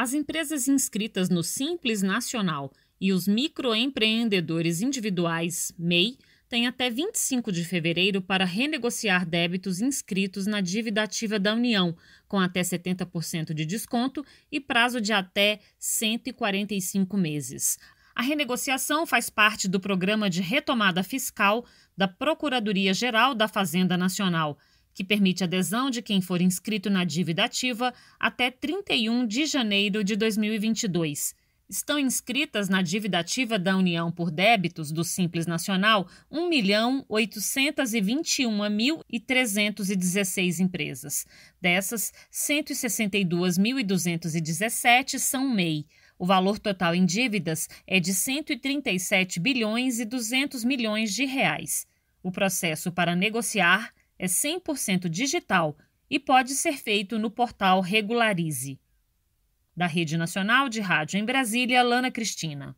As empresas inscritas no Simples Nacional e os microempreendedores individuais, MEI, têm até 25 de fevereiro para renegociar débitos inscritos na dívida ativa da União, com até 70% de desconto e prazo de até 145 meses. A renegociação faz parte do programa de retomada fiscal da Procuradoria-Geral da Fazenda Nacional que permite adesão de quem for inscrito na dívida ativa até 31 de janeiro de 2022. Estão inscritas na dívida ativa da União por débitos do Simples Nacional 1.821.316 empresas. Dessas, 162.217 são MEI. O valor total em dívidas é de 137 bilhões e 200 milhões de reais. O processo para negociar é 100% digital e pode ser feito no portal Regularize. Da Rede Nacional de Rádio em Brasília, Lana Cristina.